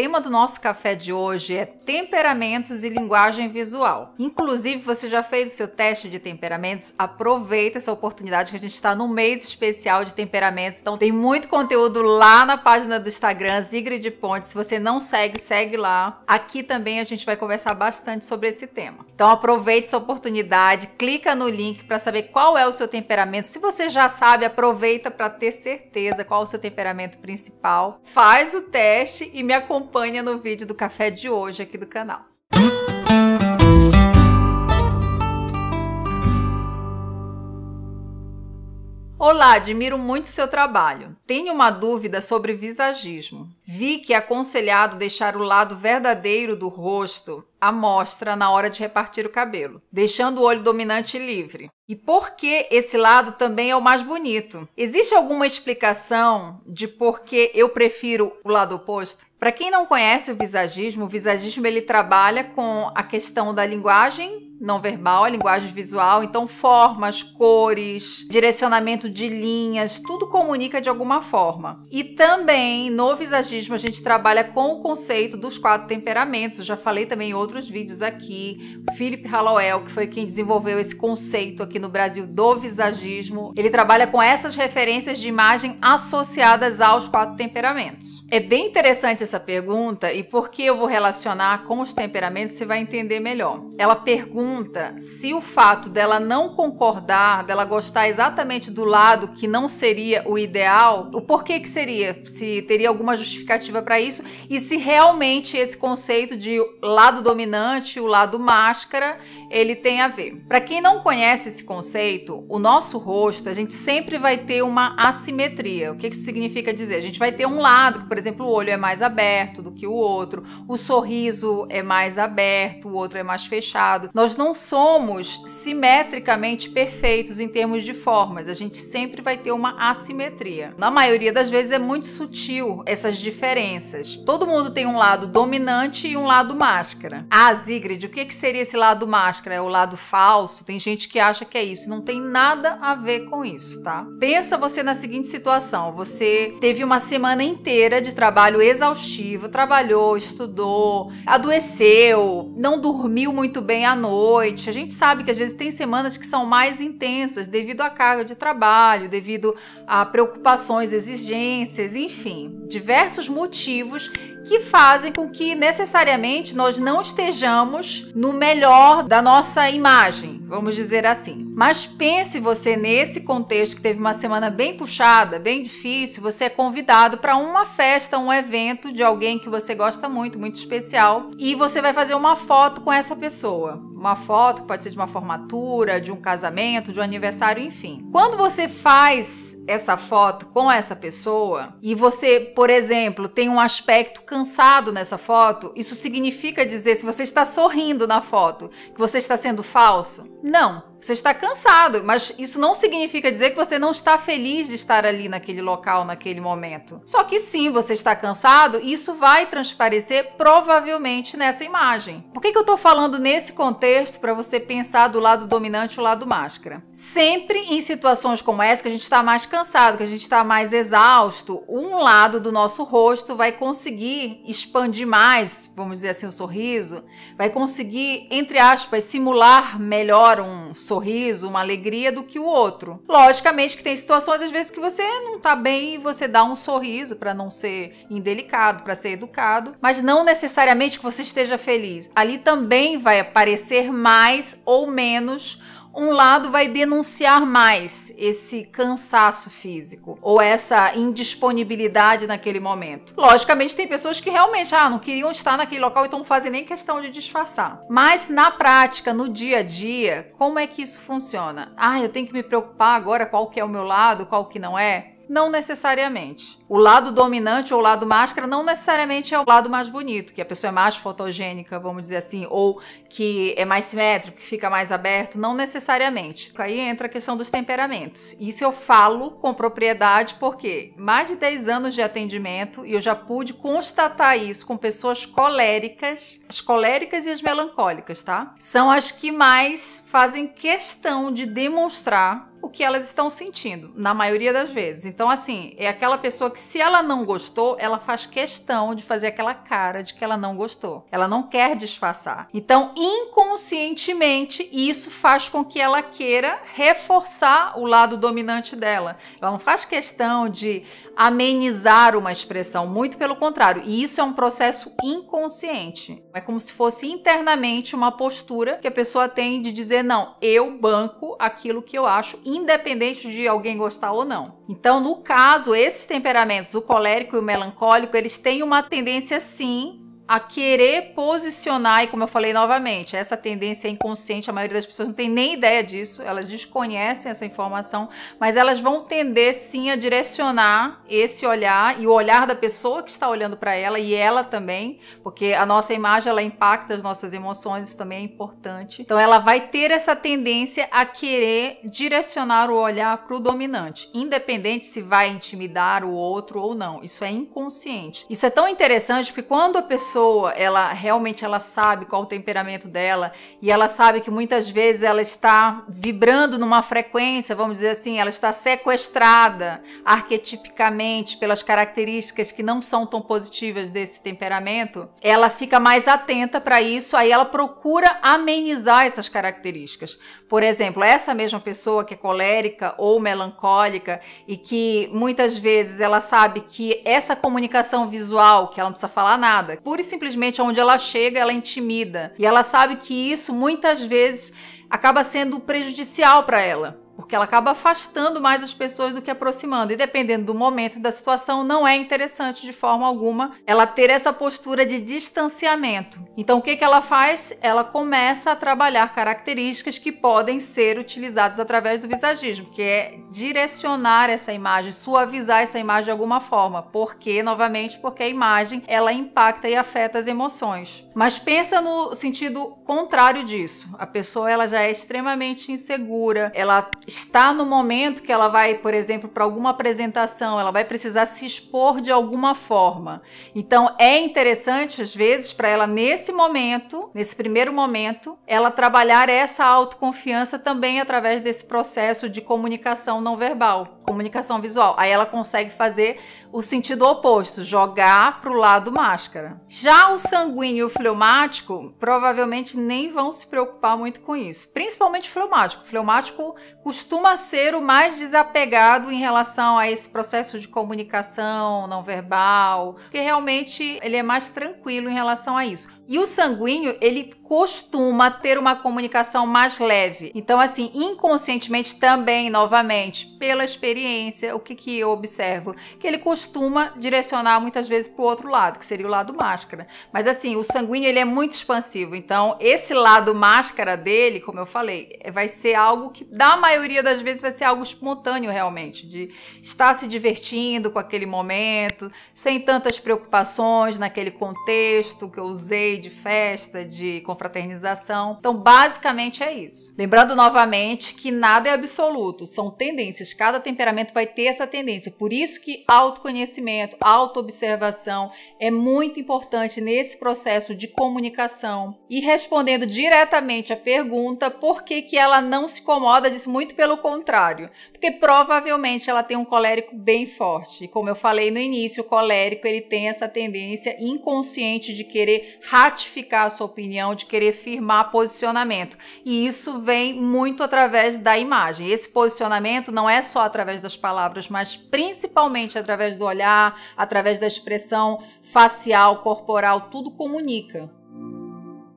tema do nosso café de hoje é temperamentos e linguagem visual. Inclusive, você já fez o seu teste de temperamentos? Aproveita essa oportunidade que a gente está no mês especial de temperamentos. Então, tem muito conteúdo lá na página do Instagram, Zigrid Ponte. Se você não segue, segue lá. Aqui também a gente vai conversar bastante sobre esse tema. Então, aproveite essa oportunidade, clica no link para saber qual é o seu temperamento. Se você já sabe, aproveita para ter certeza qual é o seu temperamento principal. Faz o teste e me acompanha acompanha no vídeo do café de hoje aqui do canal. Olá, admiro muito seu trabalho. Tenho uma dúvida sobre visagismo. Vi que é aconselhado deixar o lado verdadeiro do rosto à mostra na hora de repartir o cabelo, deixando o olho dominante livre. E por que esse lado também é o mais bonito? Existe alguma explicação de por que eu prefiro o lado oposto? Para quem não conhece o visagismo, o visagismo ele trabalha com a questão da linguagem não verbal, a linguagem visual, então formas, cores, direcionamento de linhas, tudo comunica de alguma forma. E também no visagismo Espiritismo, a gente trabalha com o conceito dos quatro temperamentos. Eu já falei também em outros vídeos aqui. O Philip Hallowell, que foi quem desenvolveu esse conceito aqui no Brasil do visagismo, ele trabalha com essas referências de imagem associadas aos quatro temperamentos. É bem interessante essa pergunta e porque eu vou relacionar com os temperamentos, você vai entender melhor. Ela pergunta se o fato dela não concordar, dela gostar exatamente do lado que não seria o ideal, o porquê que seria, se teria alguma justificativa para isso e se realmente esse conceito de lado dominante, o lado máscara, ele tem a ver. Para quem não conhece esse conceito, o nosso rosto, a gente sempre vai ter uma assimetria. O que isso significa dizer? A gente vai ter um lado por exemplo, o olho é mais aberto do que o outro, o sorriso é mais aberto, o outro é mais fechado. Nós não somos simetricamente perfeitos em termos de formas, a gente sempre vai ter uma assimetria. Na maioria das vezes é muito sutil essas diferenças. Todo mundo tem um lado dominante e um lado máscara. Ah, Zigrid, o que, que seria esse lado máscara? É o lado falso? Tem gente que acha que é isso, não tem nada a ver com isso, tá? Pensa você na seguinte situação: você teve uma semana inteira de de trabalho exaustivo, trabalhou, estudou, adoeceu, não dormiu muito bem à noite. A gente sabe que às vezes tem semanas que são mais intensas devido à carga de trabalho, devido a preocupações, exigências, enfim, diversos motivos que fazem com que necessariamente nós não estejamos no melhor da nossa imagem vamos dizer assim. Mas pense você nesse contexto que teve uma semana bem puxada, bem difícil, você é convidado para uma festa, um evento de alguém que você gosta muito, muito especial, e você vai fazer uma foto com essa pessoa. Uma foto pode ser de uma formatura, de um casamento, de um aniversário, enfim. Quando você faz essa foto com essa pessoa e você, por exemplo, tem um aspecto cansado nessa foto, isso significa dizer se você está sorrindo na foto que você está sendo falso? Não. Você está cansado, mas isso não significa dizer que você não está feliz de estar ali naquele local, naquele momento. Só que sim, você está cansado e isso vai transparecer provavelmente nessa imagem. Por que, que eu estou falando nesse contexto para você pensar do lado dominante e o lado máscara? Sempre em situações como essa, que a gente está mais cansado, que a gente está mais exausto, um lado do nosso rosto vai conseguir expandir mais, vamos dizer assim, o sorriso, vai conseguir, entre aspas, simular melhor um sorriso sorriso, uma alegria do que o outro. Logicamente que tem situações às vezes que você não tá bem e você dá um sorriso para não ser indelicado, para ser educado, mas não necessariamente que você esteja feliz. Ali também vai aparecer mais ou menos um lado vai denunciar mais esse cansaço físico ou essa indisponibilidade naquele momento. Logicamente, tem pessoas que realmente ah, não queriam estar naquele local, então não fazem nem questão de disfarçar. Mas na prática, no dia a dia, como é que isso funciona? Ah, eu tenho que me preocupar agora qual que é o meu lado, qual que não é? Não necessariamente. O lado dominante ou o lado máscara não necessariamente é o lado mais bonito, que a pessoa é mais fotogênica, vamos dizer assim, ou que é mais simétrico, que fica mais aberto, não necessariamente. Aí entra a questão dos temperamentos. Isso eu falo com propriedade porque mais de 10 anos de atendimento e eu já pude constatar isso com pessoas coléricas, as coléricas e as melancólicas, tá? São as que mais fazem questão de demonstrar o que elas estão sentindo, na maioria das vezes. Então, assim, é aquela pessoa que, se ela não gostou, ela faz questão de fazer aquela cara de que ela não gostou. Ela não quer disfarçar. Então, inconscientemente, isso faz com que ela queira reforçar o lado dominante dela. Ela não faz questão de amenizar uma expressão, muito pelo contrário. E isso é um processo inconsciente. É como se fosse internamente uma postura que a pessoa tem de dizer: não, eu banco aquilo que eu acho independente de alguém gostar ou não. Então, no caso, esses temperamentos, o colérico e o melancólico, eles têm uma tendência sim a querer posicionar, e como eu falei novamente, essa tendência é inconsciente, a maioria das pessoas não tem nem ideia disso, elas desconhecem essa informação, mas elas vão tender sim a direcionar esse olhar e o olhar da pessoa que está olhando para ela e ela também, porque a nossa imagem ela impacta as nossas emoções, isso também é importante. Então ela vai ter essa tendência a querer direcionar o olhar para o dominante, independente se vai intimidar o outro ou não. Isso é inconsciente. Isso é tão interessante porque quando a pessoa pessoa, ela realmente ela sabe qual o temperamento dela e ela sabe que muitas vezes ela está vibrando numa frequência, vamos dizer assim, ela está sequestrada arquetipicamente pelas características que não são tão positivas desse temperamento, ela fica mais atenta para isso, aí ela procura amenizar essas características. Por exemplo, essa mesma pessoa que é colérica ou melancólica e que muitas vezes ela sabe que essa comunicação visual, que ela não precisa falar nada, pura e simplesmente onde ela chega, ela intimida. E ela sabe que isso muitas vezes acaba sendo prejudicial para ela porque ela acaba afastando mais as pessoas do que aproximando. E dependendo do momento da situação, não é interessante de forma alguma ela ter essa postura de distanciamento. Então, o que, que ela faz? Ela começa a trabalhar características que podem ser utilizadas através do visagismo, que é direcionar essa imagem, suavizar essa imagem de alguma forma. Porque, novamente, porque a imagem ela impacta e afeta as emoções. Mas pensa no sentido contrário disso. A pessoa ela já é extremamente insegura, ela está no momento que ela vai, por exemplo, para alguma apresentação, ela vai precisar se expor de alguma forma. Então é interessante às vezes para ela nesse momento, nesse primeiro momento, ela trabalhar essa autoconfiança também através desse processo de comunicação não verbal comunicação visual. Aí ela consegue fazer o sentido oposto, jogar para o lado máscara. Já o sanguíneo e o fleumático provavelmente nem vão se preocupar muito com isso, principalmente o fleumático. O fleumático costuma ser o mais desapegado em relação a esse processo de comunicação não verbal, porque realmente ele é mais tranquilo em relação a isso. E o sanguíneo, ele costuma ter uma comunicação mais leve. Então, assim, inconscientemente também, novamente, pela experiência, o que, que eu observo? Que ele costuma direcionar muitas vezes para o outro lado, que seria o lado máscara. Mas, assim, o sanguíneo, ele é muito expansivo. Então, esse lado máscara dele, como eu falei, vai ser algo que, da maioria das vezes, vai ser algo espontâneo, realmente, de estar se divertindo com aquele momento, sem tantas preocupações naquele contexto que eu usei de festa, de confraternização. Então, basicamente é isso. Lembrando novamente que nada é absoluto, são tendências. Cada temperamento vai ter essa tendência. Por isso que autoconhecimento, autoobservação é muito importante nesse processo de comunicação. E respondendo diretamente à pergunta por que que ela não se incomoda, diz muito pelo contrário, porque provavelmente ela tem um colérico bem forte. E como eu falei no início, o colérico ele tem essa tendência inconsciente de querer rasgar ratificar a sua opinião, de querer firmar posicionamento. E isso vem muito através da imagem. Esse posicionamento não é só através das palavras, mas principalmente através do olhar, através da expressão facial, corporal, tudo comunica.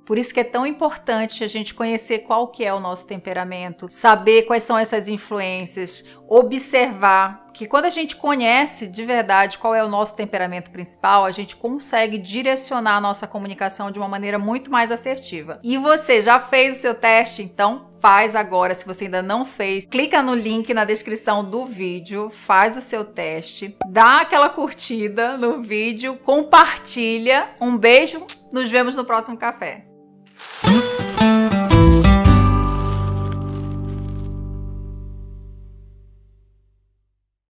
Por isso que é tão importante a gente conhecer qual que é o nosso temperamento, saber quais são essas influências, observar que quando a gente conhece de verdade qual é o nosso temperamento principal, a gente consegue direcionar a nossa comunicação de uma maneira muito mais assertiva. E você já fez o seu teste? Então faz agora, se você ainda não fez, clica no link na descrição do vídeo, faz o seu teste, dá aquela curtida no vídeo, compartilha. Um beijo nos vemos no próximo café.